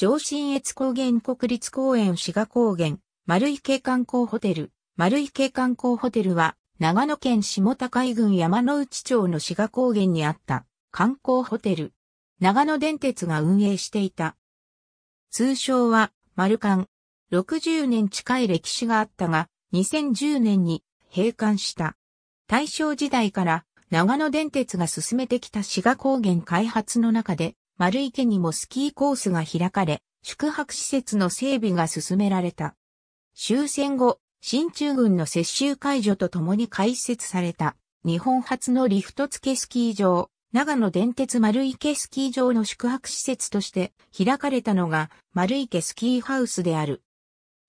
上信越高原国立公園志賀高原、丸池観光ホテル。丸池観光ホテルは、長野県下高井郡山の内町の志賀高原にあった観光ホテル。長野電鉄が運営していた。通称は、丸館。60年近い歴史があったが、2010年に閉館した。大正時代から長野電鉄が進めてきた志賀高原開発の中で、丸池にもスキーコースが開かれ、宿泊施設の整備が進められた。終戦後、新中軍の接収解除とともに開設された、日本初のリフト付けスキー場、長野電鉄丸池スキー場の宿泊施設として開かれたのが丸池スキーハウスである。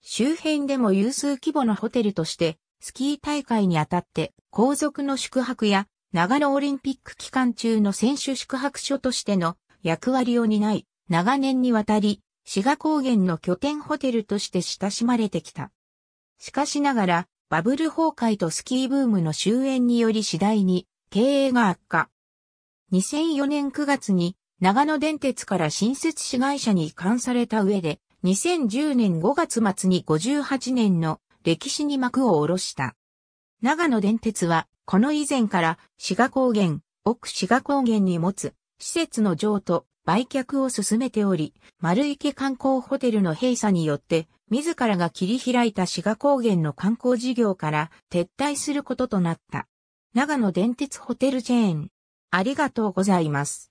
周辺でも有数規模のホテルとして、スキー大会にあたって皇族の宿泊や長野オリンピック期間中の選手宿泊所としての役割を担い、長年にわたり、志賀高原の拠点ホテルとして親しまれてきた。しかしながら、バブル崩壊とスキーブームの終焉により次第に経営が悪化。2004年9月に長野電鉄から新設市会社に移管された上で、2010年5月末に58年の歴史に幕を下ろした。長野電鉄は、この以前から志賀高原、奥志賀高原に持つ施設の譲渡、売却を進めており、丸池観光ホテルの閉鎖によって、自らが切り開いた志賀高原の観光事業から撤退することとなった。長野電鉄ホテルチェーン。ありがとうございます。